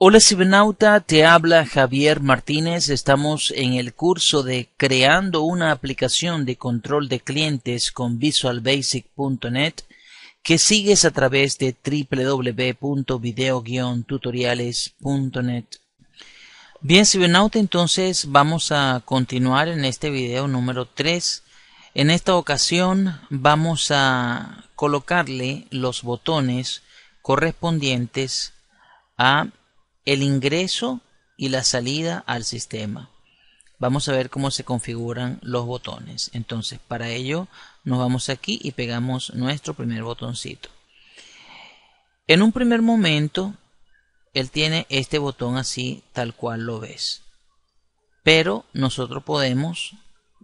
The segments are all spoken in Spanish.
Hola Cibernauta, te habla Javier Martínez. Estamos en el curso de Creando una aplicación de control de clientes con visualbasic.net que sigues a través de wwwvideo Bien Cibernauta, entonces vamos a continuar en este video número 3. En esta ocasión vamos a colocarle los botones correspondientes a el ingreso y la salida al sistema. Vamos a ver cómo se configuran los botones. Entonces, para ello nos vamos aquí y pegamos nuestro primer botoncito. En un primer momento, él tiene este botón así tal cual lo ves. Pero nosotros podemos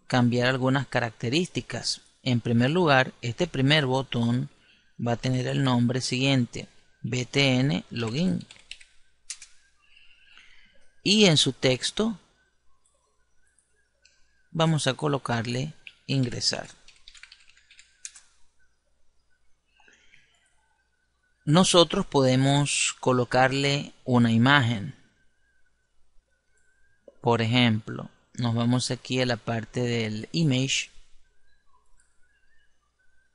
cambiar algunas características. En primer lugar, este primer botón va a tener el nombre siguiente, btn login y en su texto vamos a colocarle ingresar. Nosotros podemos colocarle una imagen. Por ejemplo, nos vamos aquí a la parte del image.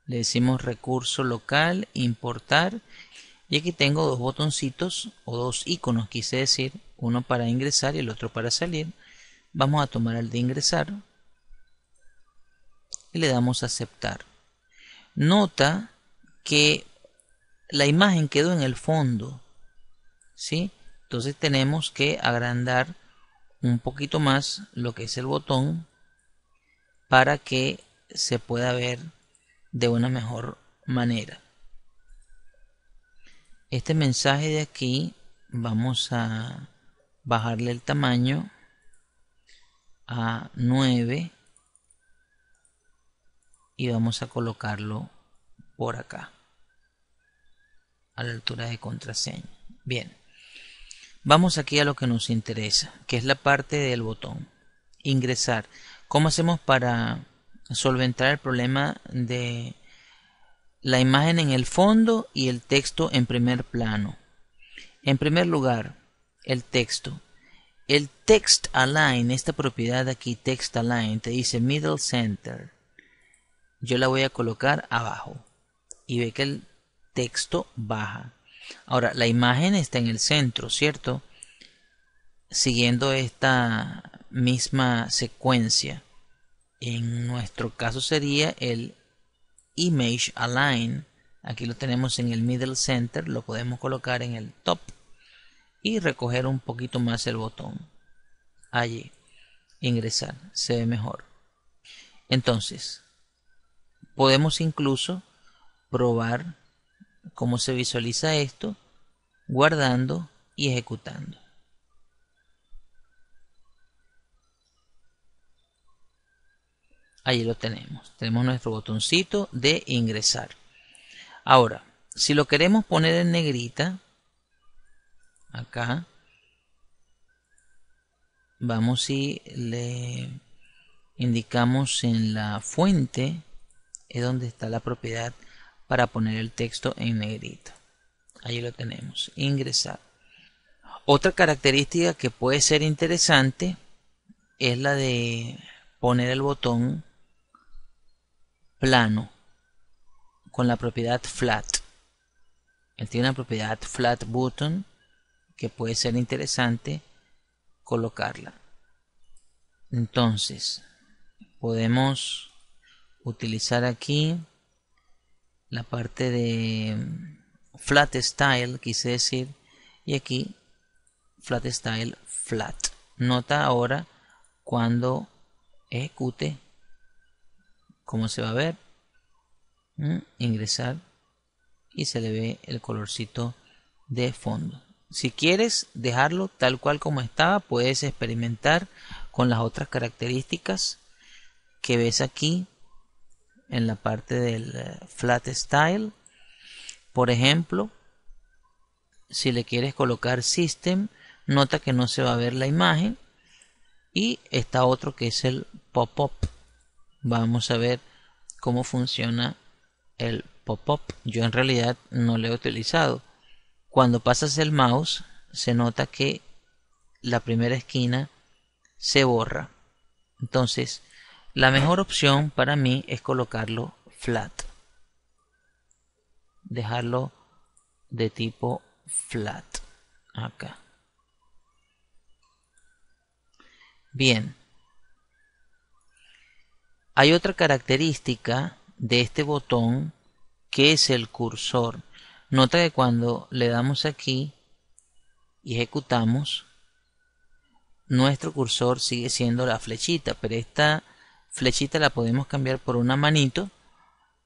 Le decimos recurso local, importar. Y aquí tengo dos botoncitos o dos iconos, quise decir, uno para ingresar y el otro para salir. Vamos a tomar el de ingresar y le damos a aceptar. Nota que la imagen quedó en el fondo, ¿sí? Entonces tenemos que agrandar un poquito más lo que es el botón para que se pueda ver de una mejor manera. Este mensaje de aquí vamos a bajarle el tamaño a 9 y vamos a colocarlo por acá a la altura de contraseña bien vamos aquí a lo que nos interesa que es la parte del botón ingresar cómo hacemos para solventar el problema de la imagen en el fondo y el texto en primer plano en primer lugar el texto. El text align, esta propiedad aquí, text align, te dice middle center. Yo la voy a colocar abajo y ve que el texto baja. Ahora, la imagen está en el centro, ¿cierto? Siguiendo esta misma secuencia. En nuestro caso sería el image align. Aquí lo tenemos en el middle center, lo podemos colocar en el top y recoger un poquito más el botón. Allí. Ingresar. Se ve mejor. Entonces, podemos incluso probar cómo se visualiza esto guardando y ejecutando. Allí lo tenemos. Tenemos nuestro botoncito de ingresar. Ahora, si lo queremos poner en negrita, acá vamos y le indicamos en la fuente es donde está la propiedad para poner el texto en negrito ahí lo tenemos ingresar otra característica que puede ser interesante es la de poner el botón plano con la propiedad flat él tiene una propiedad flat button que puede ser interesante colocarla. Entonces, podemos utilizar aquí la parte de mm, flat style, quise decir, y aquí flat style flat. Nota ahora cuando ejecute cómo se va a ver. Mm, ingresar y se le ve el colorcito de fondo. Si quieres dejarlo tal cual como estaba, puedes experimentar con las otras características que ves aquí en la parte del eh, flat style. Por ejemplo, si le quieres colocar system, nota que no se va a ver la imagen. Y está otro que es el pop-up. Vamos a ver cómo funciona el pop-up. Yo en realidad no lo he utilizado cuando pasas el mouse, se nota que la primera esquina se borra. Entonces, la mejor opción para mí es colocarlo flat. Dejarlo de tipo flat. Acá. Bien. Hay otra característica de este botón que es el cursor. Nota que cuando le damos aquí y ejecutamos, nuestro cursor sigue siendo la flechita, pero esta flechita la podemos cambiar por una manito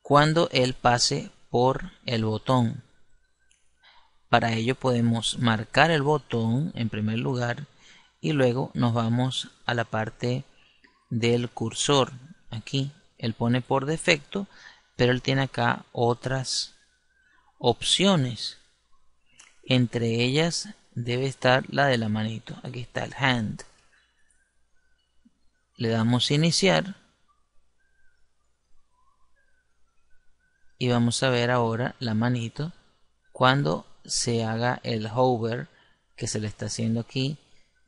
cuando él pase por el botón. Para ello podemos marcar el botón en primer lugar y luego nos vamos a la parte del cursor. Aquí él pone por defecto, pero él tiene acá otras opciones. Entre ellas debe estar la de la manito. Aquí está el hand. Le damos iniciar. Y vamos a ver ahora la manito cuando se haga el hover que se le está haciendo aquí.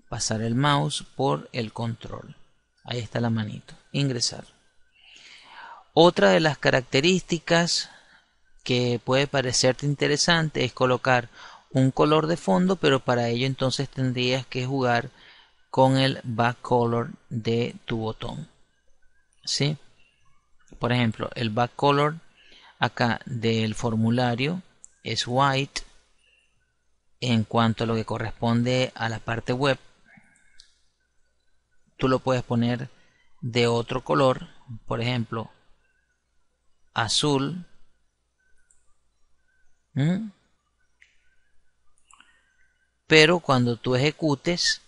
Pasar el mouse por el control. Ahí está la manito. Ingresar. Otra de las características que puede parecerte interesante es colocar un color de fondo, pero para ello entonces tendrías que jugar con el back color de tu botón. ¿Sí? Por ejemplo, el back color acá del formulario es white en cuanto a lo que corresponde a la parte web tú lo puedes poner de otro color por ejemplo azul ¿Eh? Pero cuando tú ejecutes,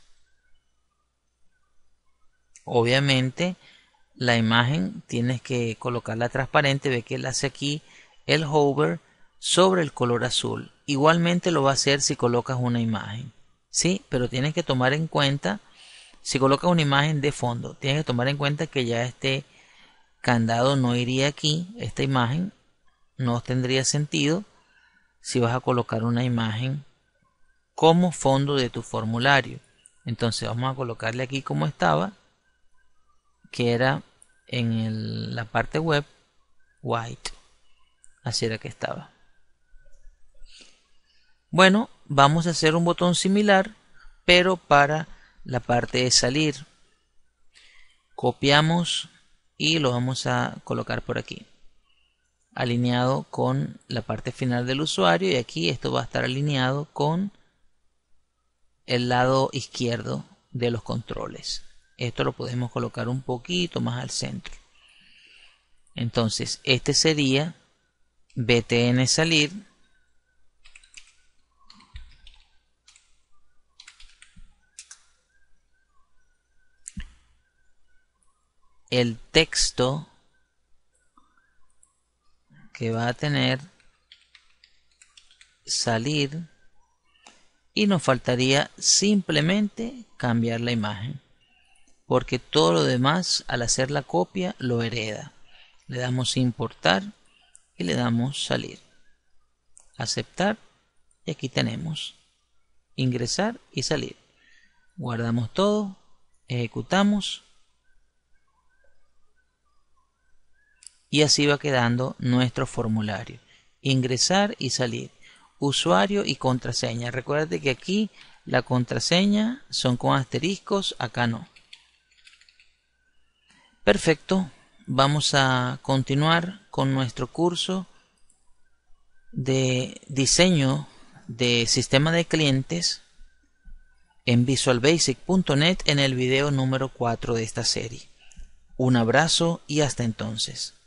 obviamente la imagen tienes que colocarla transparente, ve que él hace aquí el hover sobre el color azul. Igualmente lo va a hacer si colocas una imagen, ¿sí? Pero tienes que tomar en cuenta, si colocas una imagen de fondo, tienes que tomar en cuenta que ya este candado no iría aquí, esta imagen no tendría sentido si vas a colocar una imagen como fondo de tu formulario. Entonces vamos a colocarle aquí como estaba, que era en la parte web white. Así era que estaba. Bueno, vamos a hacer un botón similar, pero para la parte de salir. Copiamos y lo vamos a colocar por aquí alineado con la parte final del usuario y aquí esto va a estar alineado con el lado izquierdo de los controles. Esto lo podemos colocar un poquito más al centro. Entonces, este sería btn salir el texto que va a tener salir y nos faltaría simplemente cambiar la imagen porque todo lo demás al hacer la copia lo hereda le damos importar y le damos salir aceptar y aquí tenemos ingresar y salir guardamos todo ejecutamos y así va quedando nuestro formulario. Ingresar y salir. Usuario y contraseña. Recuerda que aquí la contraseña son con asteriscos, acá no. Perfecto. Vamos a continuar con nuestro curso de diseño de sistema de clientes en visualbasic.net en el video número 4 de esta serie. Un abrazo y hasta entonces.